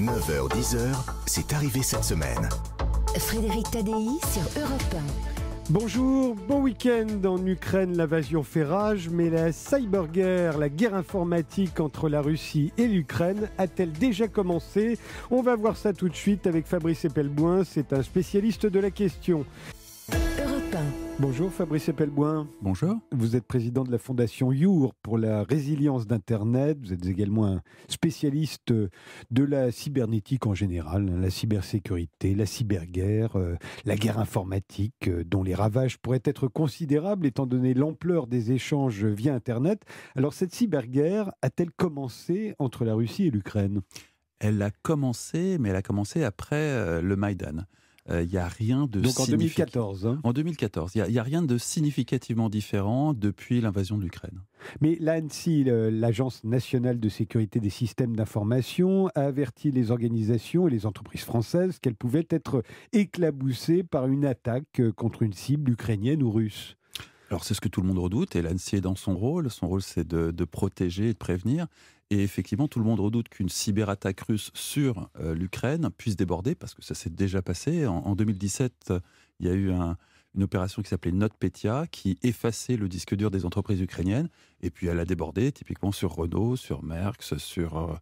9h-10h, c'est arrivé cette semaine. Frédéric Tadei sur Europe 1. Bonjour, bon week-end en Ukraine, l'invasion fait rage, mais la cyberguerre, la guerre informatique entre la Russie et l'Ukraine a-t-elle déjà commencé On va voir ça tout de suite avec Fabrice Epelboin, c'est un spécialiste de la question. Bonjour Fabrice Pelbouin. Bonjour. Vous êtes président de la Fondation Your pour la résilience d'Internet. Vous êtes également un spécialiste de la cybernétique en général, hein, la cybersécurité, la cyberguerre, euh, la guerre informatique, euh, dont les ravages pourraient être considérables étant donné l'ampleur des échanges via Internet. Alors cette cyberguerre a-t-elle commencé entre la Russie et l'Ukraine Elle a commencé, mais elle a commencé après euh, le Maïdan. Euh, il n'y a rien de... en 2014. Hein. en 2014, il n'y a, rien de significativement différent depuis l'invasion de l'Ukraine. Mais l'ANSI, l'Agence nationale de sécurité des systèmes d'information, a averti les organisations et les entreprises françaises qu'elles pouvaient être éclaboussées par une attaque euh, contre une cible ukrainienne ou russe. Alors c'est ce que tout le monde redoute et l'ANSI est dans son rôle. Son rôle c'est de, de protéger et de prévenir. Et effectivement, tout le monde redoute qu'une cyberattaque russe sur euh, l'Ukraine puisse déborder, parce que ça s'est déjà passé. En, 2017, il y a eu une opération qui s'appelait NotPetya, qui effaçait le disque dur des entreprises ukrainiennes. Et puis elle a débordé typiquement sur Renault, sur Merckx, sur euh,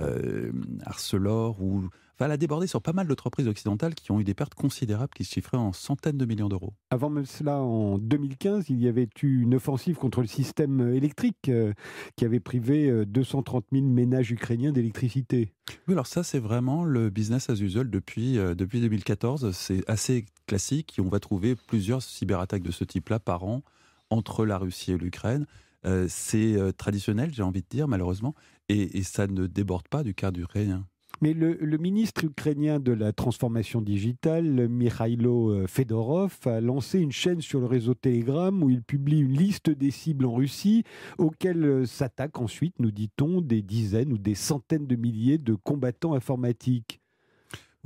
euh, Arcelor. Ou... Enfin, elle a débordé sur pas mal d'entreprises occidentales qui ont eu des pertes considérables qui se chiffraient en centaines de millions d'euros. Avant même cela, en 2015, il y avait eu une offensive contre le système électrique euh, qui avait privé 230 000 ménages ukrainiens d'électricité. Oui, alors ça, c'est vraiment le business as usual depuis, depuis 2014. C'est assez classique on va trouver plusieurs cyberattaques de ce type-là par an entre la Russie et l'Ukraine. Euh, c'est euh, traditionnel, j'ai envie de dire, malheureusement, et, ça ne déborde pas du cadre rien. Mais le, le, ministre ukrainien de la transformation digitale, Mikhailo euh, Fedorov, a lancé une chaîne sur le réseau Telegram où il publie une liste des cibles en Russie auxquelles s'attaquent ensuite, nous dit-on, des dizaines ou des centaines de milliers de combattants informatiques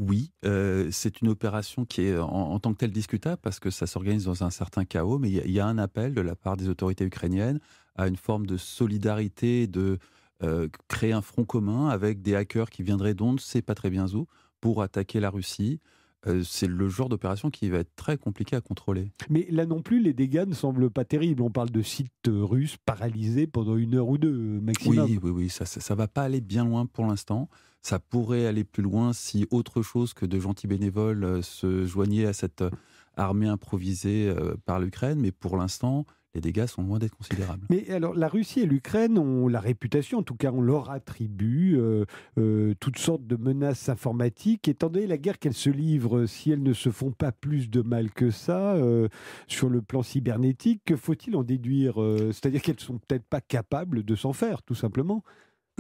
oui, euh, c'est une opération qui est en, tant que telle discutable parce que ça s'organise dans un certain chaos, mais il y, a un appel de la part des autorités ukrainiennes à une forme de solidarité, de euh, créer un front commun avec des hackers qui viendraient d'onde, c'est pas très bien où, pour attaquer la Russie. Euh, c'est le genre d'opération qui va être très compliqué à contrôler. Mais là non plus, les dégâts ne semblent pas terribles. On parle de sites euh, russes paralysés pendant une heure ou deux euh, maximum. Oui, oui, oui, ça ne va pas aller bien loin pour l'instant. Ça pourrait aller plus loin si autre chose que de gentils bénévoles se joignaient à cette armée improvisée par l'Ukraine. Mais pour l'instant, les dégâts sont loin d'être considérables. Mais alors, la Russie et l'Ukraine ont la réputation, en tout cas, on leur attribue euh, euh, toutes sortes de menaces informatiques. Étant donné la guerre qu'elles se livrent, si elles ne se font pas plus de mal que ça, euh, sur le plan cybernétique, que faut-il en déduire C'est-à-dire qu'elles sont peut-être pas capables de s'en faire, tout simplement.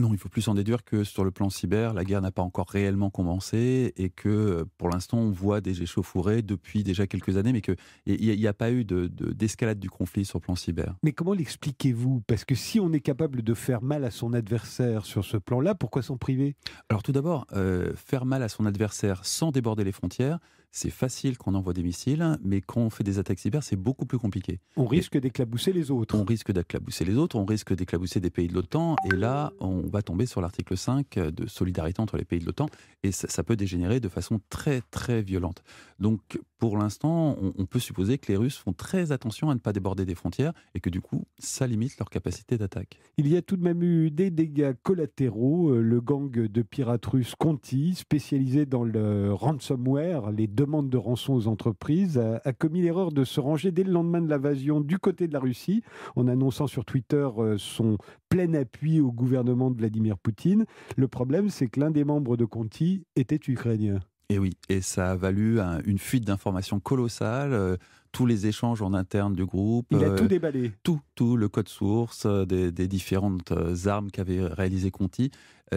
Non, il faut plus en déduire que sur le plan cyber, la guerre n'a pas encore réellement commencé et que euh, pour l'instant, on voit des échauffourées depuis déjà quelques années, mais qu'il n'y a, pas eu d'escalade du conflit sur le plan cyber. Mais comment l'expliquez-vous Parce que si on est capable de faire mal à son adversaire sur ce plan-là, pourquoi s'en priver Alors tout d'abord, euh, faire mal à son adversaire sans déborder les frontières, c'est facile qu'on envoie des missiles, mais quand on fait des attaques cyber, c'est beaucoup plus compliqué. On risque d'éclabousser les autres. On risque d'éclabousser les autres, on risque d'éclabousser des pays de l'OTAN, et là, on va tomber sur l'article 5 de solidarité entre les pays de l'OTAN, et ça, peut dégénérer de façon très, très violente. Donc, pour l'instant, on, on, peut supposer que les Russes font très attention à ne pas déborder des frontières, et que du coup, ça limite leur capacité d'attaque. Il y a tout de même eu des dégâts collatéraux. Euh, le gang de pirates russes Conti, spécialisé dans le ransomware, les demande de rançon aux entreprises, a, commis l'erreur de se ranger dès le lendemain de l'invasion du côté de la Russie, en annonçant sur Twitter euh, son plein appui au gouvernement de Vladimir Poutine. Le problème, c'est que l'un des membres de Conti était ukrainien. Et oui, et ça a valu une fuite d'informations colossale. Euh, tous les échanges en interne du groupe. Il a euh, tout déballé. Tout, tout, le code source euh, des, différentes euh, armes qu'avait réalisé Conti.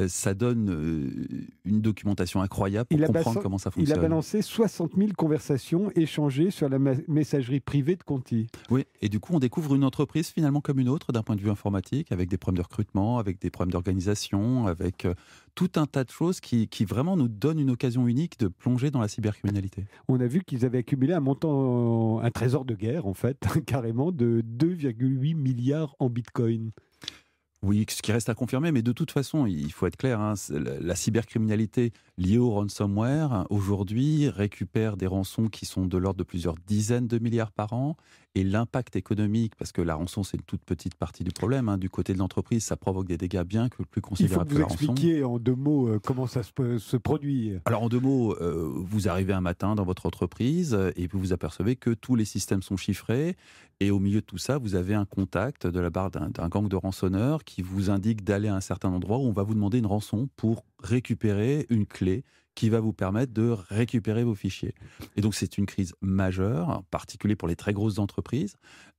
ça donne une documentation incroyable pour comprendre comment ça fonctionne. Il a balancé 60 000 conversations échangées sur la messagerie privée de Conti. Oui, et du coup, on découvre une entreprise finalement comme une autre d'un point de vue informatique, avec des problèmes de recrutement, avec des problèmes d'organisation, avec tout un tas de choses qui, qui, vraiment nous donnent une occasion unique de plonger dans la cybercriminalité. On a vu qu'ils avaient accumulé un montant un trésor de guerre, en fait, carrément, de 2,8 milliards en bitcoin. Oui, ce qui reste à confirmer, mais de toute façon, il faut être clair, hein, la cybercriminalité liée au ransomware, aujourd'hui, récupère des rançons qui sont de l'ordre de plusieurs dizaines de milliards par an, et l'impact économique, parce que la rançon, c'est une toute petite partie du problème, hein, du côté de l'entreprise, ça provoque des dégâts bien que plus considérables que la rançon. vous expliquiez en deux mots euh, comment ça se, produit. Alors en deux mots, euh, vous arrivez un matin dans votre entreprise euh, et vous vous apercevez que tous les systèmes sont chiffrés, et au milieu de tout ça, vous avez un contact de la barre d'un gang de rançonneurs qui qui vous indique d'aller à un certain endroit où on va vous demander une rançon pour récupérer une clé qui va vous permettre de récupérer vos fichiers. Et donc c'est une crise majeure, en particulier pour les très grosses entreprises.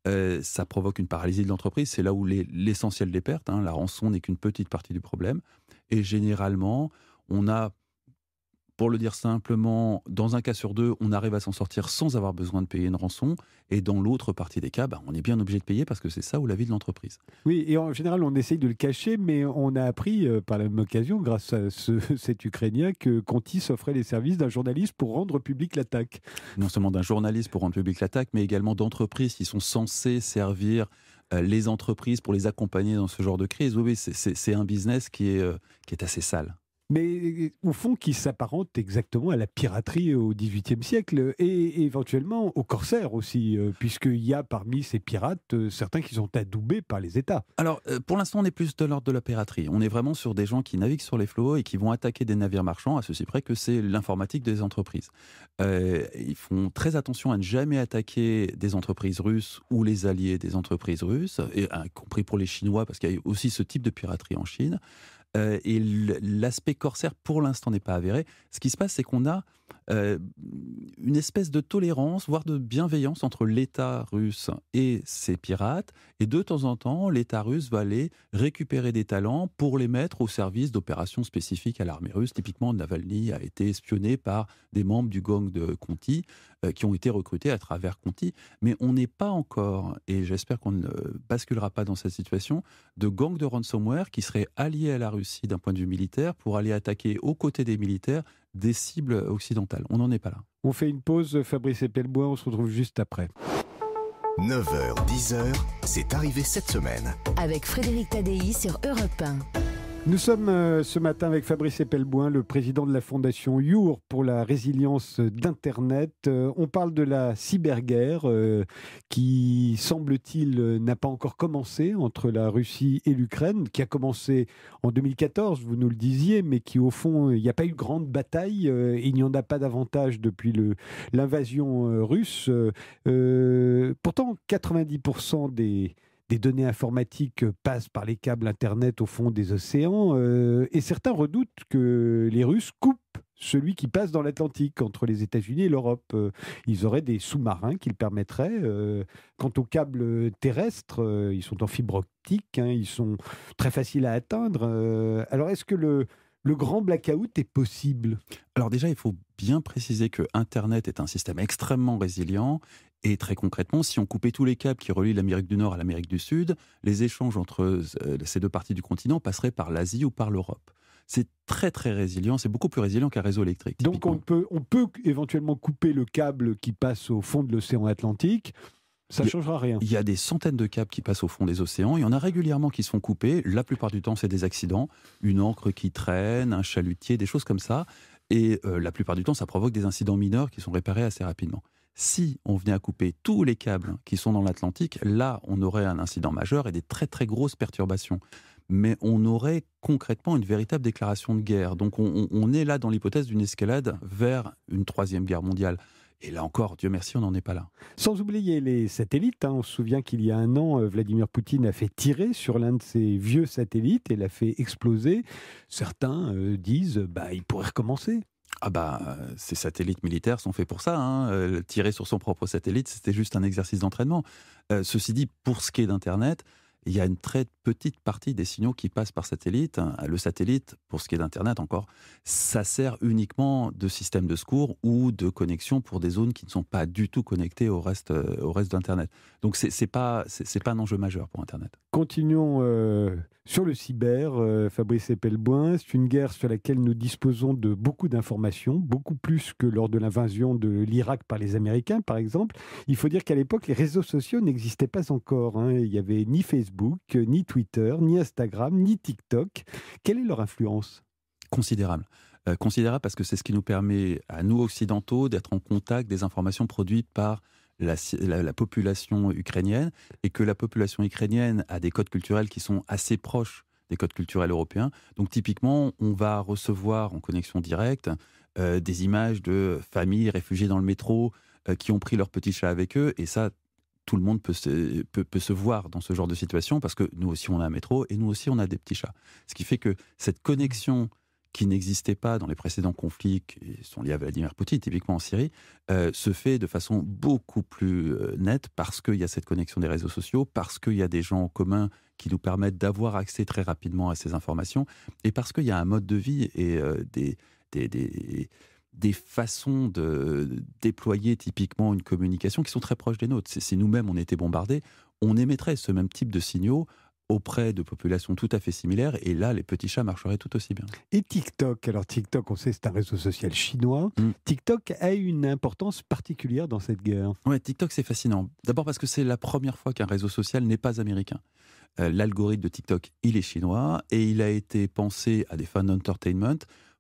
Euh, ça provoque une paralysie de l'entreprise, c'est là où l'essentiel des pertes, hein. la rançon n'est qu'une petite partie du problème. Et généralement, on a pour le dire simplement, dans un cas sur deux, on arrive à s'en sortir sans avoir besoin de payer une rançon. Et dans l'autre partie des cas, bah, on est bien obligé de payer parce que c'est ça ou la vie de l'entreprise. Oui, et en général, on essaye de le cacher, mais on a appris euh, par la même occasion, grâce à cet Ukrainien, que Conti s'offrait les services d'un journaliste pour rendre public l'attaque. Non seulement d'un journaliste pour rendre public l'attaque, mais également d'entreprises qui sont censées servir euh, les entreprises pour les accompagner dans ce genre de crise. Oui, c'est un business qui est, euh, qui est assez sale mais euh, au fond qui s'apparente exactement à la piraterie euh, au XVIIIe siècle et éventuellement aux corsaires aussi, euh, puisqu'il y a parmi ces pirates certains qui sont adoubés par les États. Alors pour l'instant on est plus de l'ordre de la piraterie, on est vraiment sur des gens qui naviguent sur les flots et qui vont attaquer des navires marchands à ceci près que c'est l'informatique des entreprises. ils font très attention à ne jamais attaquer des entreprises russes ou les alliés des entreprises russes, et, y compris pour les Chinois parce qu'il y a aussi ce type de piraterie en Chine. Euh, et l'aspect corsaire, pour l'instant, n'est pas avéré. Ce qui se passe, c'est qu'on a euh, une espèce de tolérance, voire de bienveillance entre l'État russe et ses pirates. Et de temps en temps, l'État russe va aller récupérer des talents pour les mettre au service d'opérations spécifiques à l'armée russe. Typiquement, Navalny a été espionné par des membres du gang de Conti euh, qui ont été recrutés à travers Conti. Mais on n'est pas encore, et j'espère qu'on ne basculera pas dans cette situation, de gang de ransomware qui serait alliés à la Russie d'un point de vue militaire pour aller attaquer aux côtés des militaires des cibles occidentales. On n'en est pas là. On fait une pause, Fabrice Epelbois, on se retrouve juste après. 9h, 10h, c'est arrivé cette semaine. Avec Frédéric Tadei sur Europe 1. Nous sommes euh, ce matin avec Fabrice Epelboin, le président de la fondation Your pour la résilience d'Internet. Euh, on parle de la cyberguerre euh, qui, semble-t-il, n'a pas encore commencé entre la Russie et l'Ukraine, qui a commencé en 2014, vous nous le disiez, mais qui, au fond, il n'y a pas eu de grande bataille. Il n'y en a pas davantage depuis l'invasion russe. pourtant, 90% des des données informatiques euh, passent par les câbles Internet au fond des océans, euh, et certains redoutent que les Russes coupent celui qui passe dans l'Atlantique entre les États-Unis et l'Europe. Euh, ils auraient des sous-marins qui le permettraient. quant aux câbles terrestres, ils sont en fibre optique, hein, ils sont très faciles à atteindre. alors est-ce que le, le grand blackout est possible Alors déjà, il faut bien préciser que Internet est un système extrêmement résilient et très concrètement, si on coupait tous les câbles qui relient l'Amérique du Nord à l'Amérique du Sud, les échanges entre euh, ces deux parties du continent passeraient par l'Asie ou par l'Europe c'est très très résilient, c'est beaucoup plus résilient qu'un réseau électrique. Donc on peut, éventuellement couper le câble qui passe au fond de l'océan Atlantique. Ça ne changera rien. Il y a des centaines de câbles qui passent au fond des océans. Il y en a régulièrement qui sont coupés La plupart du temps, c'est des accidents. Une encre qui traîne, un chalutier, des choses comme ça. Et euh, la plupart du temps, ça provoque des incidents mineurs qui sont réparés assez rapidement. Si on venait à couper tous les câbles qui sont dans l'Atlantique, là, on aurait un incident majeur et des très très grosses perturbations. Mais on aurait concrètement une véritable déclaration de guerre. Donc on, est là dans l'hypothèse d'une escalade vers une troisième guerre mondiale. Et là encore, Dieu merci, on n'en est pas là. Sans oublier les satellites. Hein, on se souvient qu'il y a un an, euh, Vladimir Poutine a fait tirer sur l'un de ses vieux satellites et l'a fait exploser. Certains euh, disent bah, il pourrait recommencer. Ah bah, euh, ces satellites militaires sont faits pour ça. Hein. Euh, tirer sur son propre satellite, c'était juste un exercice d'entraînement. Euh, ceci dit, pour ce qui est d'Internet, il y a une très petite partie des signaux qui passent par satellite. Le satellite, pour ce qui est d'Internet encore, ça sert uniquement de système de secours ou de connexion pour des zones qui ne sont pas du tout connectées au reste, au reste d'Internet. Donc ce n'est pas, pas un enjeu majeur pour Internet. Continuons sur le cyber, euh, Fabrice Epelboin. C'est une guerre sur laquelle nous disposons de beaucoup d'informations, beaucoup plus que lors de l'invasion de l'Irak par les Américains, par exemple. Il faut dire qu'à l'époque, les réseaux sociaux n'existaient pas encore. Hein. Il n'y avait ni Facebook, ni Twitter, ni Instagram, ni TikTok. Quelle est leur influence Considérable. Euh, considérable parce que c'est ce qui nous permet, à nous occidentaux, d'être en contact des informations produites par la, population ukrainienne et que la population ukrainienne a des codes culturels qui sont assez proches des codes culturels européens. Donc typiquement, on va recevoir en connexion directe euh, des images de familles réfugiées dans le métro euh, qui ont pris leur petit chat avec eux. Et ça, tout le monde peut peut, peut se, voir dans ce genre de situation parce que nous aussi on a un métro et nous aussi on a des petits chats. Ce qui fait que cette connexion qui n'existait pas dans les précédents conflits qui sont liés à Vladimir Poutine, typiquement en Syrie, euh, se fait de façon beaucoup plus euh, nette parce qu'il y a cette connexion des réseaux sociaux, parce qu'il y a des gens en commun qui nous permettent d'avoir accès très rapidement à ces informations, et parce qu'il y a un mode de vie et euh, des, des, des façons de déployer typiquement une communication qui sont très proches des nôtres. Si nous-mêmes on était bombardés, on émettrait ce même type de signaux auprès de populations tout à fait similaires. Et là, les petits chats marcheraient tout aussi bien. Et TikTok Alors TikTok, on sait, c'est un réseau social chinois. Mm. TikTok a une importance particulière dans cette guerre. Oui, TikTok, c'est fascinant. D'abord parce que c'est la première fois qu'un réseau social n'est pas américain. Euh, l'algorithme de TikTok, il est chinois et il a été pensé à des fans d'entertainment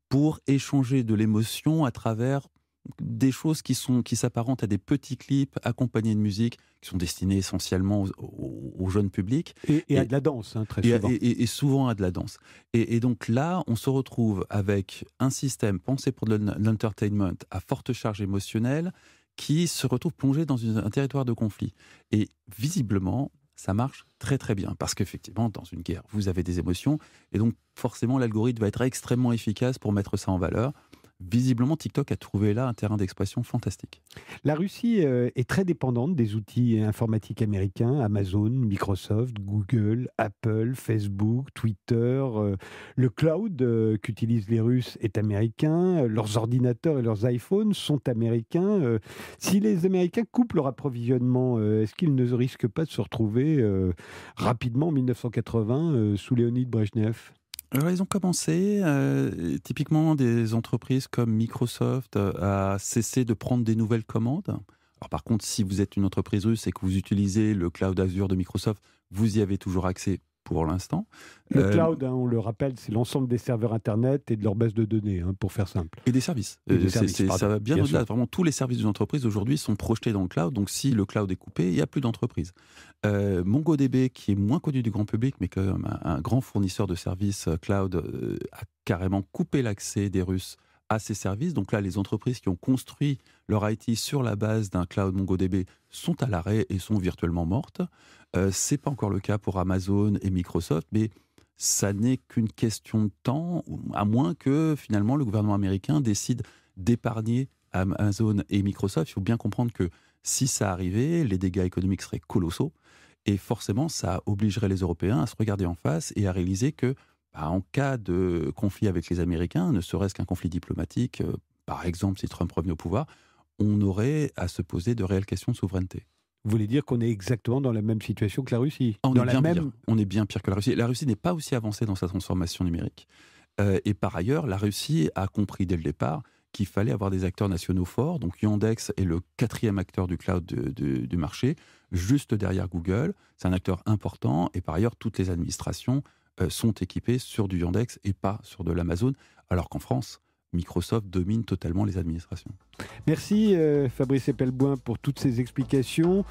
pour échanger de l'émotion à travers des choses qui sont qui s'apparentent à des petits clips accompagnés de musique qui sont destinés essentiellement au, jeune public et, à de la danse hein, très et, souvent et, souvent à de la danse et, donc là on se retrouve avec un système pensé pour de l'entertainment à forte charge émotionnelle qui se retrouve plongé dans un territoire de conflit et visiblement ça marche très très bien parce qu'effectivement dans une guerre vous avez des émotions et donc forcément l'algorithme va être extrêmement efficace pour mettre ça en valeur visiblement, TikTok a trouvé là un terrain d'expression fantastique. La Russie euh, est très dépendante des outils informatiques américains, Amazon, Microsoft, Google, Apple, Facebook, Twitter. Euh, le cloud euh, qu'utilisent les Russes est américain, leurs ordinateurs et leurs iPhones sont américains. Si les Américains coupent leur approvisionnement, est-ce qu'ils ne risquent pas de se retrouver rapidement en 1980 sous Léonide Brezhnev alors, ils ont commencé. Euh, typiquement, des entreprises comme Microsoft euh, à cesser de prendre des nouvelles commandes. par contre, si vous êtes une entreprise russe et que vous utilisez le cloud Azure de Microsoft, vous y avez toujours accès pour l'instant. Le euh, cloud, hein, on le rappelle, c'est l'ensemble des serveurs Internet et de leur base de données, hein, pour faire simple. Et des services. Et des euh, services ça va bien, au-delà. Vraiment, tous les services d'une entreprise aujourd'hui sont projetés dans le cloud. Donc, si le cloud est coupé, il n'y a plus d'entreprise. Euh, MongoDB, qui est moins connu du grand public, mais quand un, grand fournisseur de services cloud, a carrément coupé l'accès des Russes à ces services. Donc là, les entreprises qui ont construit leur IT sur la base d'un cloud MongoDB sont à l'arrêt et sont virtuellement mortes. Ce euh, c'est pas encore le cas pour Amazon et Microsoft, mais ça n'est qu'une question de temps, à moins que finalement le gouvernement américain décide d'épargner Amazon et Microsoft. Il faut bien comprendre que si ça arrivait, les dégâts économiques seraient colossaux. Et forcément, ça obligerait les Européens à se regarder en face et à réaliser que, bah, en cas de conflit avec les Américains, ne serait-ce qu'un conflit diplomatique, euh, par exemple si Trump revenait au pouvoir, on aurait à se poser de réelles questions de souveraineté. Vous voulez dire qu'on est exactement dans la même situation que la Russie. Ah, on, est bien Pire. que la Russie. La Russie n'est pas aussi avancée dans sa transformation numérique. Euh, et par ailleurs, la Russie a compris dès le départ qu'il fallait avoir des acteurs nationaux forts. Donc Yandex est le quatrième acteur du cloud du marché, juste derrière Google. C'est un acteur important. Et par ailleurs, toutes les administrations euh, sont équipées sur du Yandex et pas sur de l'Amazon. Alors qu'en France, Microsoft domine totalement les administrations. Merci euh, Fabrice Epelboin pour toutes ces explications.